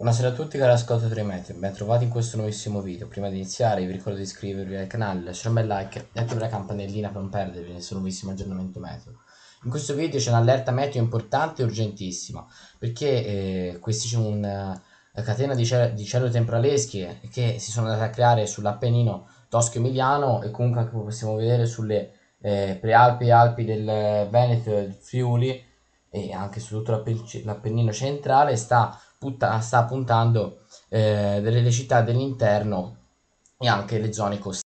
Buonasera a tutti cari ascoltatori Mete, ben trovati in questo nuovissimo video. Prima di iniziare vi ricordo di iscrivervi al canale, lasciare un bel like e attivare la campanellina per non perdervi nessun nuovissimo aggiornamento metro. In questo video c'è un'allerta meteo importante e urgentissima, perché eh, questi c'è una, eh, catena di, cielo, di cielo temporaleschi che si sono andate a creare sull'Appennino tosco-emiliano e comunque anche possiamo vedere sulle eh, prealpi Alpi del Veneto e del Friuli e anche su tutto l'Appennino centrale sta punta- sta puntando eh, delle città dell'interno e anche le zone costiere.